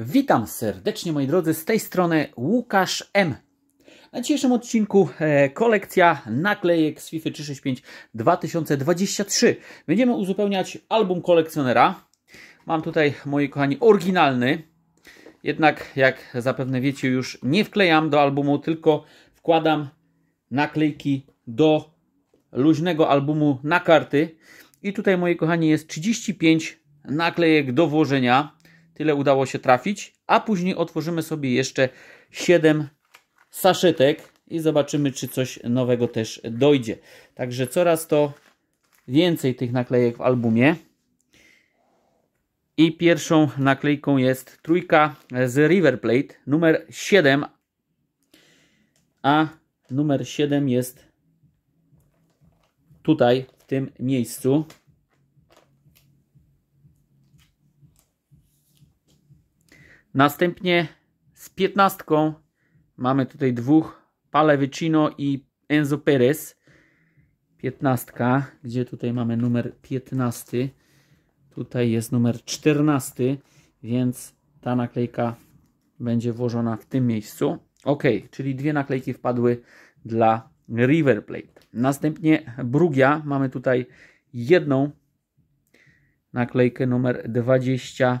Witam serdecznie moi drodzy, z tej strony Łukasz M. Na dzisiejszym odcinku e, kolekcja naklejek z FIFA 365 2023. Będziemy uzupełniać album kolekcjonera. Mam tutaj, moi kochani, oryginalny. Jednak, jak zapewne wiecie, już nie wklejam do albumu, tylko wkładam naklejki do luźnego albumu na karty. I tutaj, moi kochani, jest 35 naklejek do włożenia Tyle udało się trafić. A później otworzymy sobie jeszcze 7 saszetek i zobaczymy, czy coś nowego też dojdzie. Także coraz to więcej tych naklejek w albumie. I pierwszą naklejką jest trójka z River Plate, numer 7. A numer 7 jest tutaj, w tym miejscu. Następnie z piętnastką mamy tutaj dwóch, Vecino i Enzo Perez. Piętnastka, gdzie tutaj mamy numer 15. Tutaj jest numer 14, więc ta naklejka będzie włożona w tym miejscu. Ok, czyli dwie naklejki wpadły dla River Plate. Następnie Brugia, mamy tutaj jedną naklejkę numer 20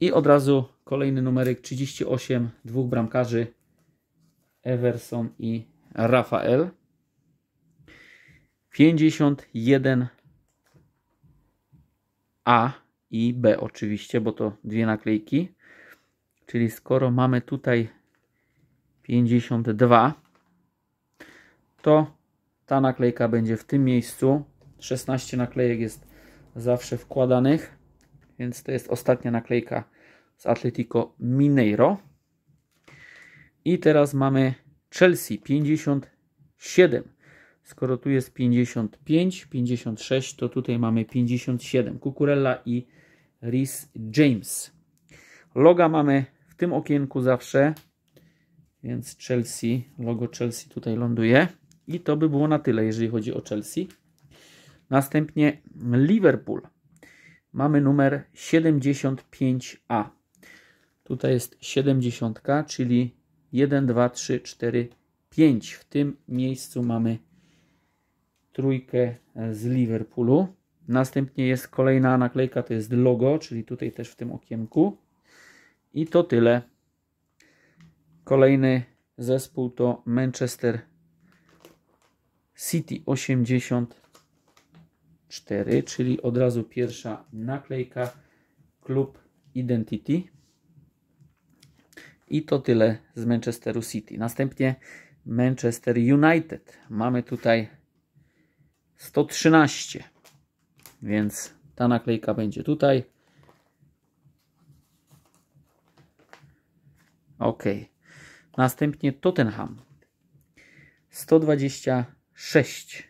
I od razu kolejny numeryk 38, dwóch bramkarzy Everson i Rafael. 51 A i B oczywiście, bo to dwie naklejki. Czyli skoro mamy tutaj 52, to ta naklejka będzie w tym miejscu. 16 naklejek jest zawsze wkładanych. Więc to jest ostatnia naklejka z Atletico Mineiro. I teraz mamy Chelsea 57. Skoro tu jest 55, 56, to tutaj mamy 57. Kukurella i Rhys James. Loga mamy w tym okienku zawsze, więc Chelsea, logo Chelsea tutaj ląduje. I to by było na tyle, jeżeli chodzi o Chelsea. Następnie Liverpool mamy numer 75A. Tutaj jest 70, czyli 1, 2, 3, 4, 5. W tym miejscu mamy trójkę z Liverpoolu. Następnie jest kolejna naklejka, to jest logo, czyli tutaj też w tym okienku. I to tyle. Kolejny zespół to Manchester City 80 4, czyli od razu pierwsza naklejka Klub Identity. I to tyle z Manchesteru City. Następnie Manchester United. Mamy tutaj 113, więc ta naklejka będzie tutaj. Ok. Następnie Tottenham 126.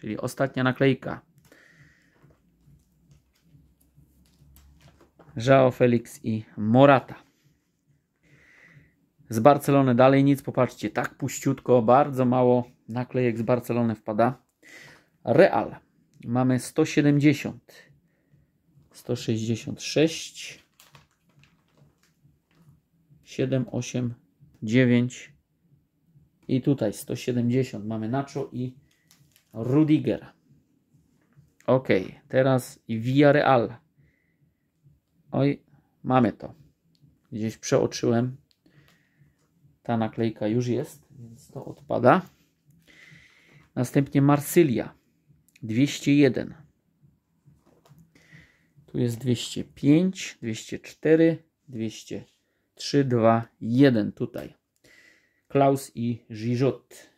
czyli ostatnia naklejka. Joao Felix i Morata. Z Barcelony dalej nic, popatrzcie, tak puściutko, bardzo mało naklejek z Barcelony wpada. Real mamy 170, 166, 7, 8, 9 i tutaj 170 mamy Nacho i Rudiger. Ok, teraz Villarreal. Oj, mamy to. Gdzieś przeoczyłem. Ta naklejka już jest, więc to odpada. Następnie Marsylia. 201. Tu jest 205, 204, 203, 2, 1 tutaj. Klaus i Gijotte.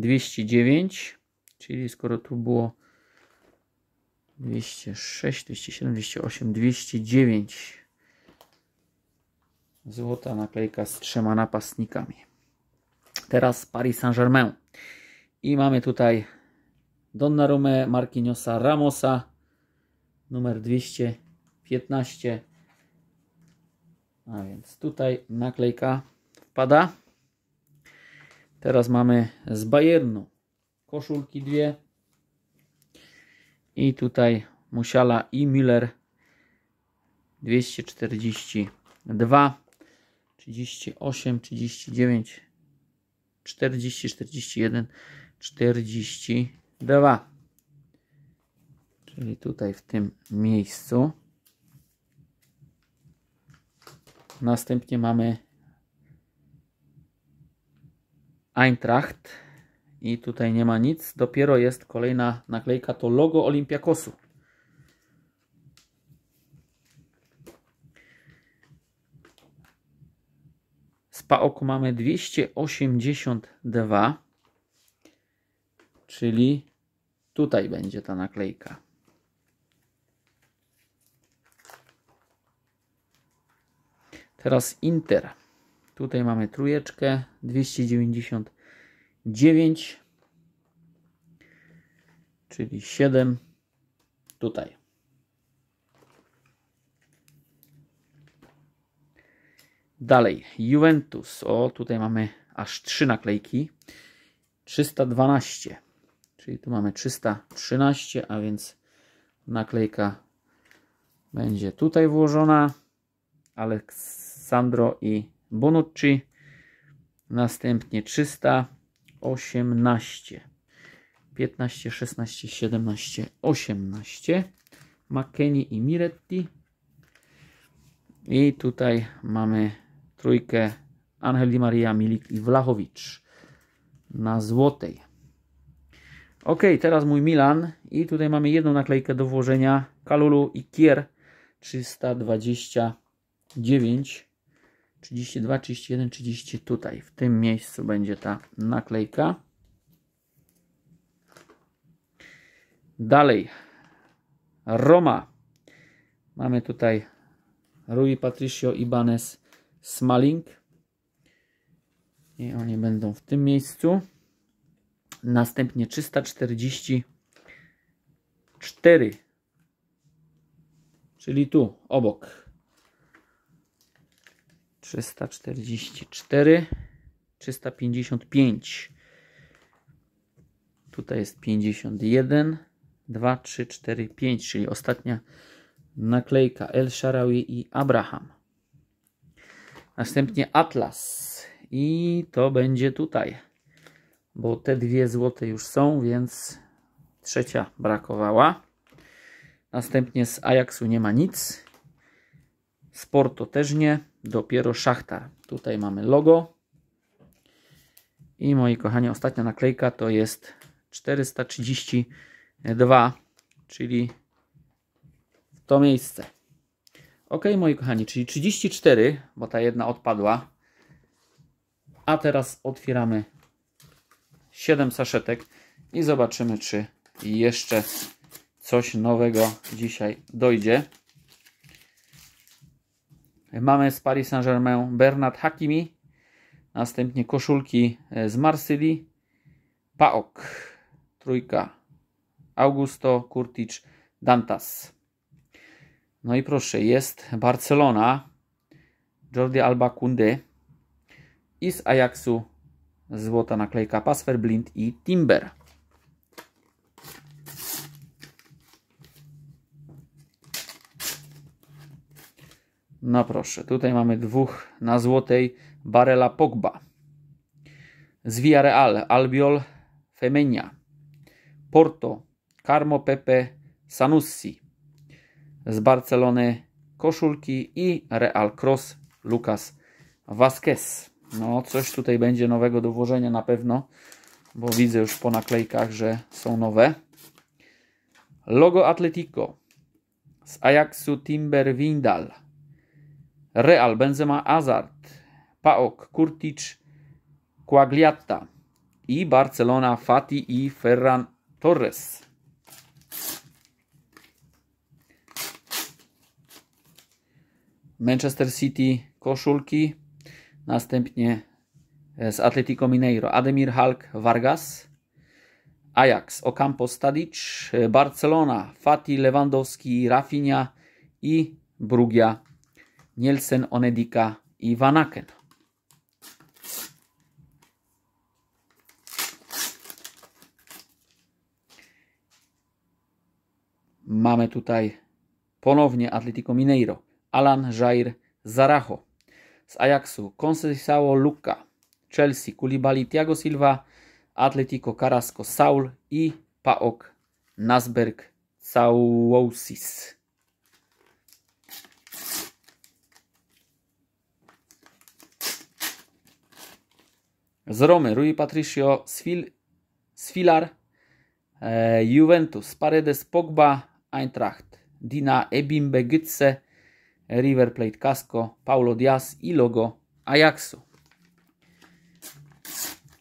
209, czyli skoro tu było 206, 207, 208, 209 złota naklejka z trzema napastnikami. Teraz Paris Saint-Germain. I mamy tutaj Donnarumę, Marquinhosa, Ramosa, numer 215. A więc tutaj naklejka wpada. Teraz mamy z Bayernu koszulki dwie. I tutaj Musiala i Miller 242, 38, 39, 40, 41, 42. Czyli tutaj w tym miejscu. Następnie mamy Eintracht i tutaj nie ma nic. Dopiero jest kolejna naklejka, to logo Olimpiakosu. Z PAOK mamy 282, czyli tutaj będzie ta naklejka. Teraz Inter. Tutaj mamy trójeczkę 299, czyli 7 tutaj. Dalej, Juventus. O, tutaj mamy aż 3 naklejki. 312, czyli tu mamy 313, a więc naklejka będzie tutaj włożona. Aleksandro i Bonucci. Następnie 318. 15, 16, 17, 18. McKenny i Miretti. I tutaj mamy trójkę Angel Di Maria, Milik i Wlachowicz na złotej. Ok, teraz mój Milan i tutaj mamy jedną naklejkę do włożenia Kalulu i Kier 329 32, 31, 30 tutaj, w tym miejscu będzie ta naklejka. Dalej, Roma. Mamy tutaj Rui Patricio Ibanez Smalling. I oni będą w tym miejscu. Następnie 344. Czyli tu, obok. 344, 355. Tutaj jest 51, 2, 3, 4, 5, czyli ostatnia naklejka El Sharawi i Abraham. Następnie Atlas i to będzie tutaj, bo te dwie złote już są, więc trzecia brakowała. Następnie z Ajaxu nie ma nic. Sporto też nie, dopiero Szachtar. Tutaj mamy logo. I moi kochani, ostatnia naklejka to jest 432, czyli w to miejsce. Ok, moi kochani, czyli 34, bo ta jedna odpadła. A teraz otwieramy 7 saszetek i zobaczymy, czy jeszcze coś nowego dzisiaj dojdzie mamy z Paris Saint-Germain Bernard Hakimi, następnie koszulki e, z Marsylii, Paok, trójka, Augusto, Kurtic, Dantas. No i proszę, jest Barcelona, Jordi Alba Kundy i z Ajaxu złota naklejka Pasfer Blind i Timber. No proszę, tutaj mamy dwóch na złotej Barela Pogba. Z Villarreal Albiol Femenia. Porto Carmo Pepe Sanussi. Z Barcelony koszulki i Real Cross Lucas Vasquez. No coś tutaj będzie nowego do włożenia na pewno, bo widzę już po naklejkach, że są nowe. Logo Atletico z Ajaxu Timber Windal. Real, Benzema, Azart, Paok, Kurtic, Quagliata i Barcelona, Fati i Ferran Torres. Manchester City koszulki, następnie e, z Atletico Mineiro Ademir Halk, Vargas, Ajax, Ocampo, Stadic, e, Barcelona, Fati, Lewandowski, Rafinha i Brugia Nielsen, Onedika i Vanaken. Mamy tutaj ponownie Atletico Mineiro, Alan Jair Zaracho z Ajaxu, Conceição Luka, Chelsea, Kulibali Thiago Silva, Atletico Carrasco Saul i Paok Nasberg Cauosis. Z Romy Rui Patricio Sfil, Sfilar, e, Juventus, Paredes, Pogba, Eintracht, Dina Ebimbe, Gytse, River Plate Casco, Paulo Diaz i logo Ajaxu.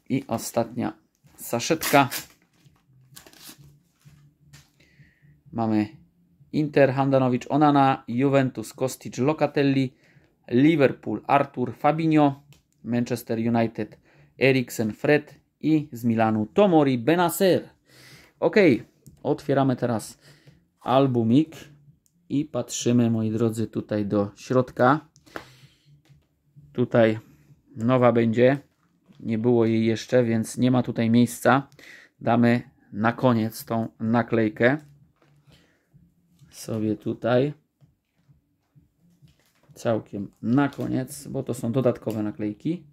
I ostatnia saszetka. Mamy Inter, Handanowicz, Onana, Juventus, Kostic, Locatelli, Liverpool, Artur, Fabinho, Manchester United, Eriksen Fred i z Milanu Tomori Benacer. Ok, otwieramy teraz albumik i patrzymy, moi drodzy, tutaj do środka. Tutaj nowa będzie. Nie było jej jeszcze, więc nie ma tutaj miejsca. Damy na koniec tą naklejkę sobie tutaj całkiem na koniec, bo to są dodatkowe naklejki.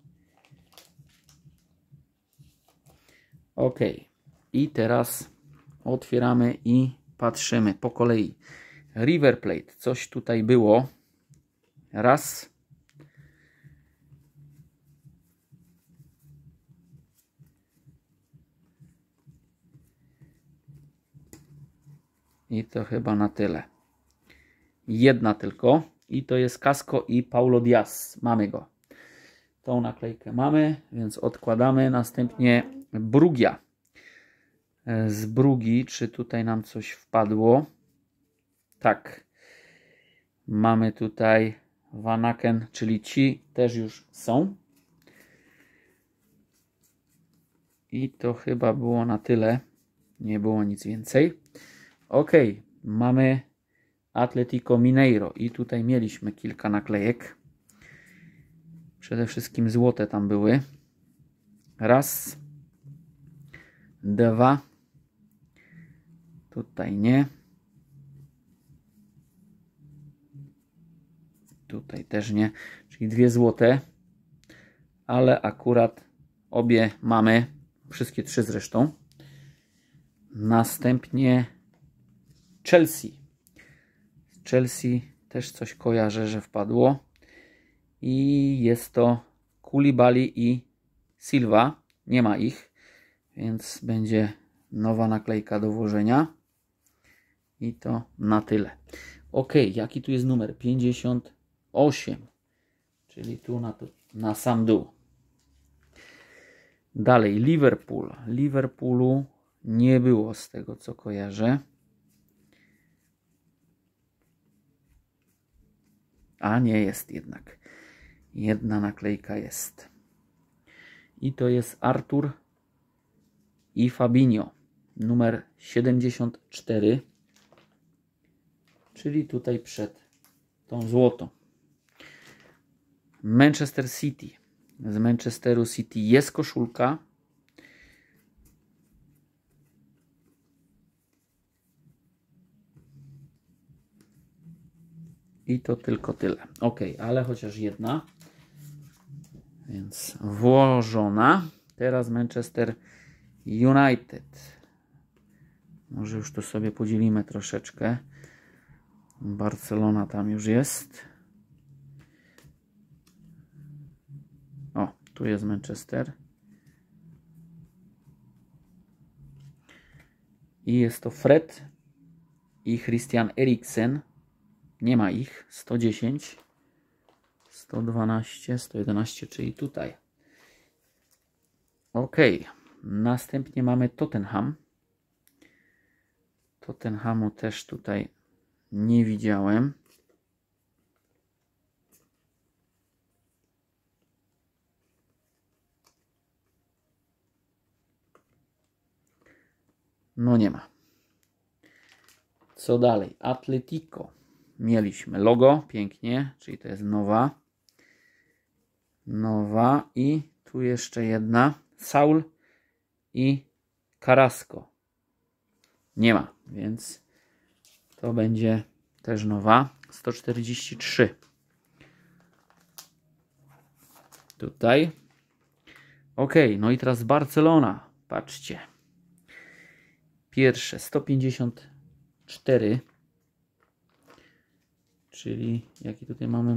Ok. I teraz otwieramy i patrzymy po kolei. River Plate. Coś tutaj było. Raz. I to chyba na tyle. Jedna tylko. I to jest Casco i Paulo Diaz. Mamy go. Tą naklejkę mamy, więc odkładamy. Następnie brugia. E, z brugi, czy tutaj nam coś wpadło? Tak. Mamy tutaj Vanaken, czyli ci też już są. I to chyba było na tyle. Nie było nic więcej. Ok, mamy Atletico Mineiro i tutaj mieliśmy kilka naklejek. Przede wszystkim złote tam były. Raz. Dwa. Tutaj nie. Tutaj też nie. Czyli dwie złote. Ale akurat obie mamy. Wszystkie trzy zresztą. Następnie Chelsea. Chelsea też coś kojarzę, że wpadło i jest to Kulibali i Silva. Nie ma ich, więc będzie nowa naklejka do włożenia. I to na tyle. Ok, jaki tu jest numer? 58, czyli tu na, to, na sam dół. Dalej, Liverpool. Liverpoolu nie było z tego, co kojarzę. A nie jest jednak. Jedna naklejka jest. I to jest Artur i Fabinho, numer 74, czyli tutaj przed tą złotą. Manchester City. Z Manchesteru City jest koszulka. I to tylko tyle. Ok, ale chociaż jedna. Więc włożona. Teraz Manchester United. Może już to sobie podzielimy troszeczkę. Barcelona tam już jest. O, tu jest Manchester. I jest to Fred i Christian Eriksen. Nie ma ich. 110. 112, 111, czyli tutaj. Ok, następnie mamy Tottenham. Tottenhamu też tutaj nie widziałem. No nie ma. Co dalej? Atletico. Mieliśmy logo, pięknie, czyli to jest nowa nowa i tu jeszcze jedna. Saul i Carrasco. Nie ma, więc to będzie też nowa. 143. Tutaj. Ok, no i teraz Barcelona. Patrzcie. Pierwsze 154. Czyli jaki tutaj mamy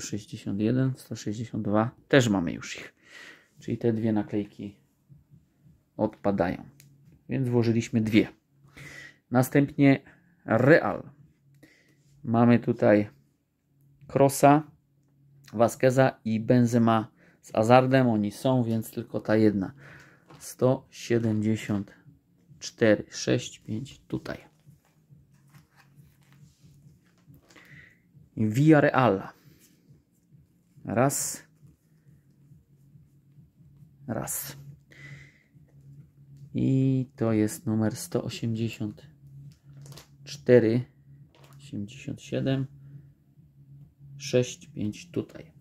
161, 162 też mamy już ich. Czyli te dwie naklejki odpadają. Więc włożyliśmy dwie. Następnie Real. Mamy tutaj Crossa, Vasqueza i Benzema z Azardem. Oni są, więc tylko ta jedna. 174, 6, 5 tutaj. Real. Raz. Raz. I to jest numer 184, 87, 6, 5 tutaj.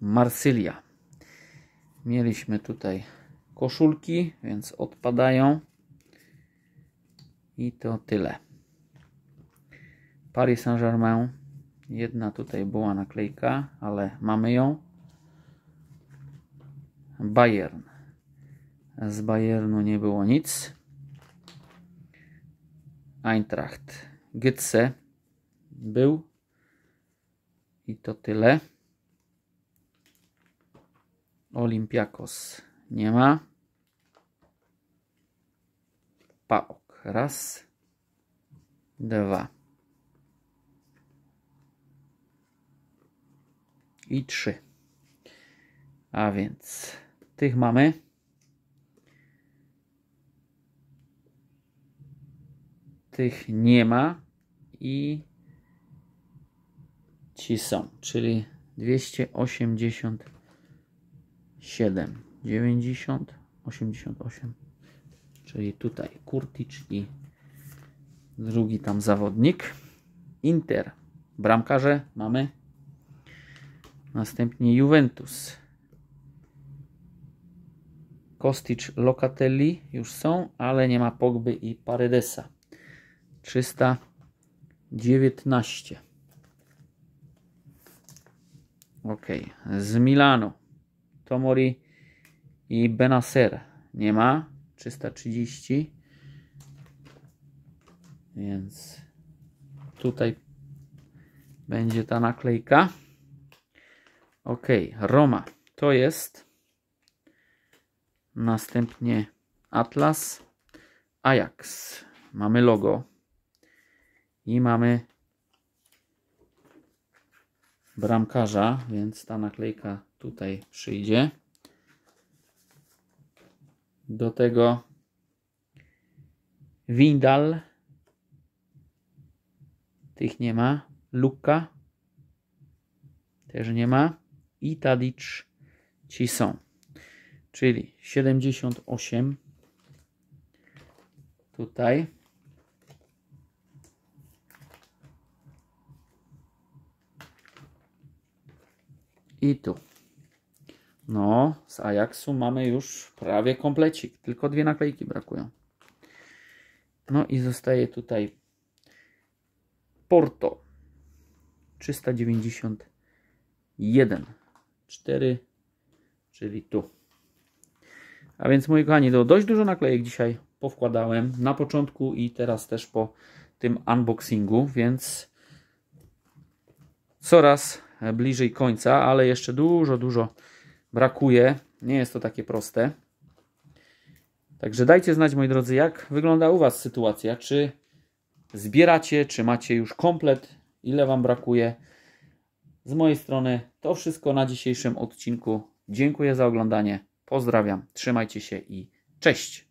Marsylia. Mieliśmy tutaj koszulki, więc odpadają. I to tyle. Paris Saint-Germain. Jedna tutaj była naklejka, ale mamy ją. Bayern. Z Bayernu nie było nic. Eintracht. Gytse był. I to tyle. Olympiakos nie ma. Paok. Raz. Dwa. i 3. A więc tych mamy. Tych nie ma i ci są, czyli 287, 90, 88, czyli tutaj Kurtic i drugi tam zawodnik. Inter, bramkarze mamy Następnie Juventus. Kostic, Locatelli już są, ale nie ma Pogby i Paredesa. 319. Ok, z Milano. Tomori i Benacer nie ma. 330. Więc tutaj będzie ta naklejka. Ok, Roma to jest. Następnie Atlas, Ajax. Mamy logo i mamy bramkarza, więc ta naklejka tutaj przyjdzie. Do tego Windal. Tych nie ma. Luka. Też nie ma i ta ci są. Czyli 78 tutaj i tu. No, z Ajaxu mamy już prawie komplecik. Tylko dwie naklejki brakują. No i zostaje tutaj Porto 391. 4, czyli tu. A więc moi kochani, to dość dużo naklejek dzisiaj powkładałem na początku i teraz też po tym unboxingu, więc coraz bliżej końca, ale jeszcze dużo, dużo brakuje. Nie jest to takie proste. Także dajcie znać, moi drodzy, jak wygląda u Was sytuacja. Czy zbieracie, czy macie już komplet, ile Wam brakuje. Z mojej strony to wszystko na dzisiejszym odcinku. Dziękuję za oglądanie. Pozdrawiam, trzymajcie się i cześć!